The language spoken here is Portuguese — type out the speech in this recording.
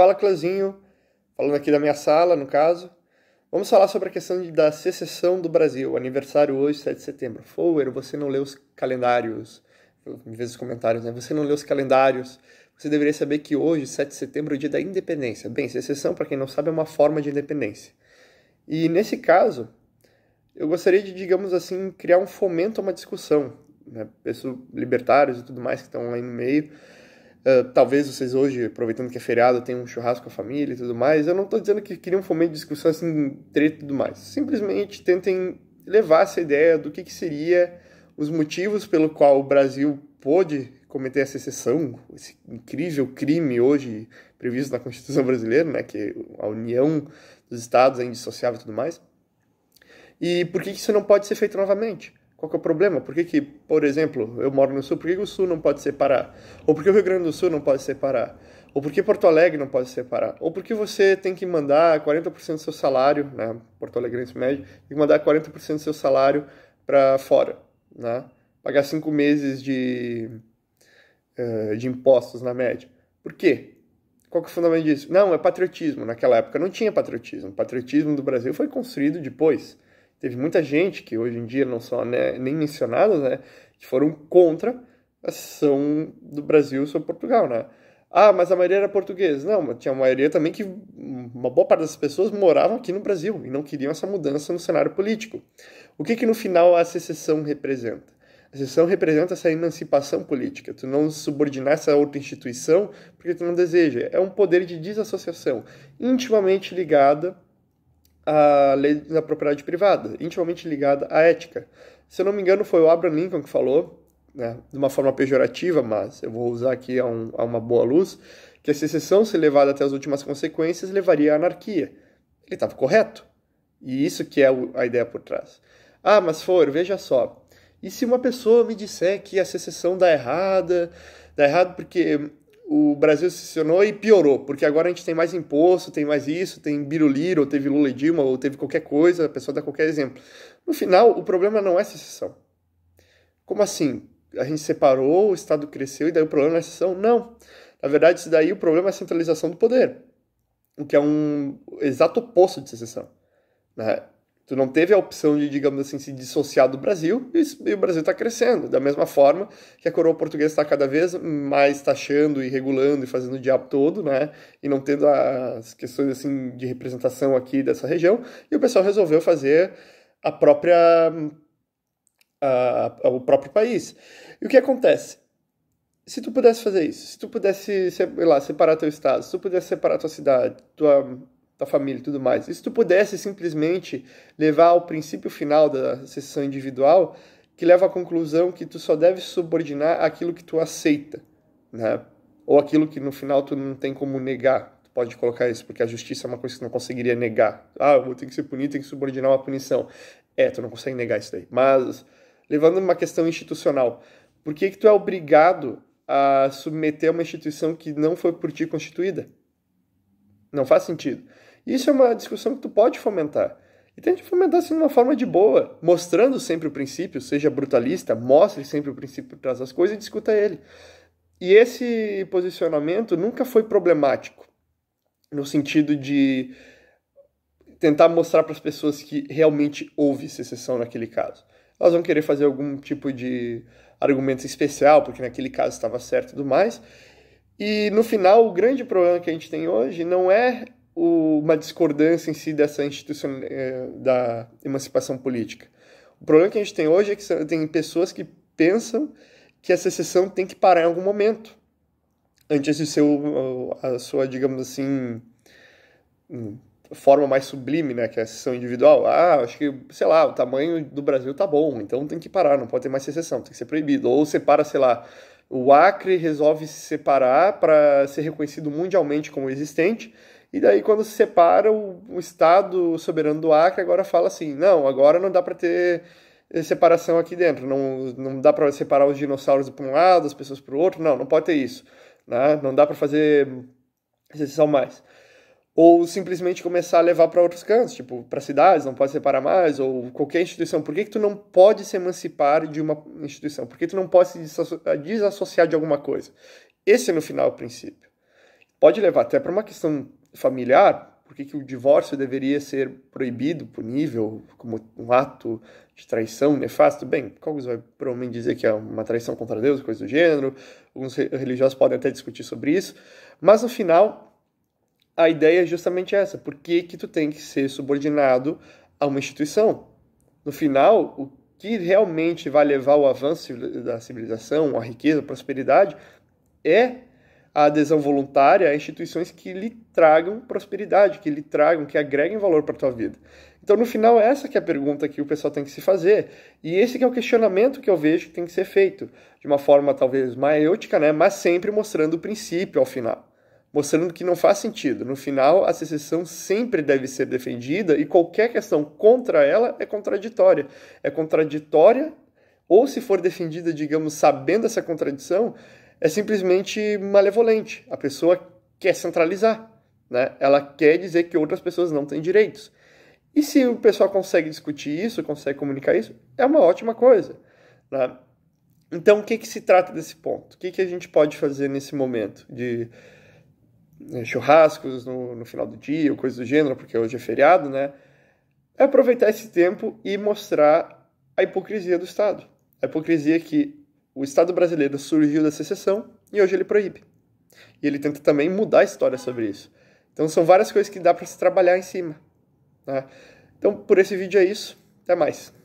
Fala Clãzinho, falando aqui da minha sala, no caso. Vamos falar sobre a questão da secessão do Brasil, aniversário hoje, 7 de setembro. Fower, você não leu os calendários, me vê dos comentários, né? Você não leu os calendários. Você deveria saber que hoje, 7 de setembro, é o dia da independência. Bem, secessão, para quem não sabe, é uma forma de independência. E nesse caso, eu gostaria de, digamos assim, criar um fomento a uma discussão. Né? Pessoas libertários e tudo mais que estão lá no meio Uh, talvez vocês hoje, aproveitando que é feriado, tenham um churrasco com a família e tudo mais. Eu não estou dizendo que queriam fomentar discussão assim, treta e tudo mais. Simplesmente tentem levar essa ideia do que, que seria os motivos pelo qual o Brasil pôde cometer essa exceção, esse incrível crime hoje previsto na Constituição brasileira, né, que a união dos estados é indissociável e tudo mais. E por que, que isso não pode ser feito novamente? Qual é o problema? Por que, que, por exemplo, eu moro no Sul, por que, que o Sul não pode separar? Ou por que o Rio Grande do Sul não pode separar? Ou por que Porto Alegre não pode separar? Ou por que você tem que mandar 40% do seu salário, né, Porto Alegre médio, tem que mandar 40% do seu salário para fora, né? Pagar cinco meses de, eh, de impostos na média. Por quê? Qual que é o fundamento disso? Não, é patriotismo. Naquela época não tinha patriotismo. O patriotismo do Brasil foi construído depois teve muita gente, que hoje em dia não são né, nem mencionadas, né, que foram contra a secessão do Brasil sobre Portugal, né? Ah, mas a maioria era portuguesa. Não, mas tinha uma maioria também que uma boa parte das pessoas moravam aqui no Brasil e não queriam essa mudança no cenário político. O que que no final a secessão representa? A secessão representa essa emancipação política, tu não subordinar essa outra instituição porque tu não deseja. É um poder de desassociação intimamente ligada a lei da propriedade privada, intimamente ligada à ética. Se eu não me engano, foi o Abraham Lincoln que falou, né, de uma forma pejorativa, mas eu vou usar aqui a, um, a uma boa luz, que a secessão, se levada até as últimas consequências, levaria à anarquia. Ele estava correto. E isso que é a ideia por trás. Ah, mas for, veja só. E se uma pessoa me disser que a secessão dá errada, dá errado porque o Brasil se e piorou, porque agora a gente tem mais imposto, tem mais isso, tem biruliro, ou teve Lula e Dilma, ou teve qualquer coisa, a pessoa dá qualquer exemplo. No final, o problema não é secessão. Como assim? A gente separou, o Estado cresceu e daí o problema é secessão? Não. Na verdade, isso daí o problema é a centralização do poder, o que é um exato oposto de secessão. Né? Tu não teve a opção de, digamos assim, se dissociar do Brasil e, o Brasil está crescendo. Da mesma forma que a coroa portuguesa está cada vez mais taxando e regulando e fazendo o diabo todo, né? E não tendo as questões, assim, de representação aqui dessa região. E o pessoal resolveu fazer a própria... A, a, o próprio país. E o que acontece? se tu pudesse fazer isso, se tu pudesse, sei lá, separar teu estado, se tu pudesse separar tua cidade, tua da família e tudo mais. E se tu pudesse simplesmente levar ao princípio final da sessão individual, que leva à conclusão que tu só deve subordinar aquilo que tu aceita, né? Ou aquilo que no final tu não tem como negar. Tu pode colocar isso, porque a justiça é uma coisa que tu não conseguiria negar. Ah, eu ter que ser punido, tenho que subordinar uma punição. É, tu não consegue negar isso daí. Mas, levando uma questão institucional, por que que tu é obrigado a submeter a uma instituição que não foi por ti constituída? Não faz sentido. Isso é uma discussão que tu pode fomentar. E tente fomentar assim de uma forma de boa, mostrando sempre o princípio, seja brutalista, mostre sempre o princípio por trás das coisas e discuta ele. E esse posicionamento nunca foi problemático, no sentido de tentar mostrar para as pessoas que realmente houve secessão naquele caso. Elas vão querer fazer algum tipo de argumento especial, porque naquele caso estava certo e tudo mais. E no final, o grande problema que a gente tem hoje não é uma discordância em si dessa instituição é, da emancipação política. O problema que a gente tem hoje é que tem pessoas que pensam que a secessão tem que parar em algum momento, antes de ser a sua, digamos assim, hum, forma mais sublime, né, que é a secessão individual. Ah, acho que, sei lá, o tamanho do Brasil tá bom, então tem que parar, não pode ter mais secessão, tem que ser proibido. Ou separa, sei lá, o Acre resolve se separar para ser reconhecido mundialmente como existente, e daí, quando se separa, o, o Estado soberano do Acre agora fala assim: não, agora não dá para ter eh, separação aqui dentro, não, não dá para separar os dinossauros para um lado, as pessoas para o outro, não, não pode ter isso. Né? Não dá para fazer exceção mais. Ou simplesmente começar a levar para outros cantos, tipo, para cidades, não pode separar mais, ou qualquer instituição. Por que, que tu não pode se emancipar de uma instituição? Por que tu não pode se eh, desassociar de alguma coisa? Esse, é, no final, é o princípio. Pode levar até para uma questão familiar, por que o divórcio deveria ser proibido, punível, como um ato de traição nefasto? Bem, alguns vai provavelmente dizer que é uma traição contra Deus, coisa do gênero, alguns religiosos podem até discutir sobre isso, mas no final a ideia é justamente essa, por que, que tu tem que ser subordinado a uma instituição? No final, o que realmente vai levar ao avanço da civilização, à riqueza, à prosperidade, é a adesão voluntária a instituições que lhe tragam prosperidade, que lhe tragam, que agreguem valor para a tua vida. Então, no final, essa que é a pergunta que o pessoal tem que se fazer. E esse que é o questionamento que eu vejo que tem que ser feito. De uma forma talvez maiêutica, né? mas sempre mostrando o princípio ao final. Mostrando que não faz sentido. No final, a secessão sempre deve ser defendida e qualquer questão contra ela é contraditória. É contraditória ou se for defendida, digamos, sabendo essa contradição, é simplesmente malevolente. A pessoa quer centralizar, né? Ela quer dizer que outras pessoas não têm direitos. E se o pessoal consegue discutir isso, consegue comunicar isso, é uma ótima coisa. Né? Então, o que, que se trata desse ponto? O que, que a gente pode fazer nesse momento de né, churrascos no, no final do dia, ou coisa do gênero, porque hoje é feriado, né? É aproveitar esse tempo e mostrar a hipocrisia do Estado. A hipocrisia que o Estado brasileiro surgiu da secessão e hoje ele proíbe. E ele tenta também mudar a história sobre isso. Então são várias coisas que dá para se trabalhar em cima. Né? Então por esse vídeo é isso. Até mais.